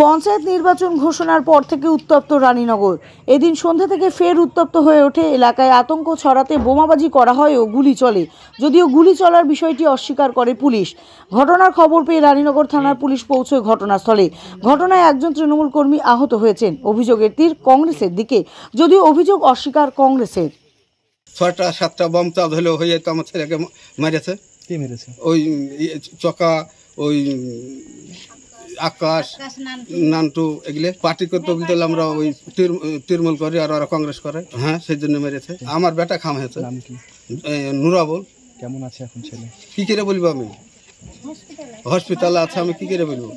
পঞ্চায়েত নির্বাচন ঘোষণার পর থেকে উত্তপ্ত রানীনগর এদিন সন্ধ্যা থেকে ফের উত্তপ্ত হয়ে ওঠে এলাকায় আতঙ্ক ছড়াতে বোমাবাজি করা হয় ও গুলি চলে যদিও গুলি চলার বিষয়টি অস্বীকার করে পুলিশ ঘটনার খবর পেয়ে রানীনগর থানার পুলিশ পৌঁছয় ঘটনাস্থলে ঘটনায় একজন তৃণমূল কর্মী আহত হয়েছেন অভিযোগের তীর কংগ্রেসের দিকে যদিও অভিযোগ অস্বীকার কংগ্রেসের ছয়টা সাতটা বম চাপ হলেও হয়ে তো আমার ছেলেকে মেরেছে কে মেরেছে ওই ইয়ে, চকা ওই আকাশ নানটু এগুলো পার্টি করতে বলতে হ্যাঁ, আমরা ওই তৃণমূল করি আর ওরা কংগ্রেস করে হ্যাঁ সেই জন্য মেরেছে আমার বেটা খাম হয়েছে নুরাবল কেমন আছে এখন ছেলে কি করে বলবো আমি হসপিটালে আছে আমি কি করে বলবো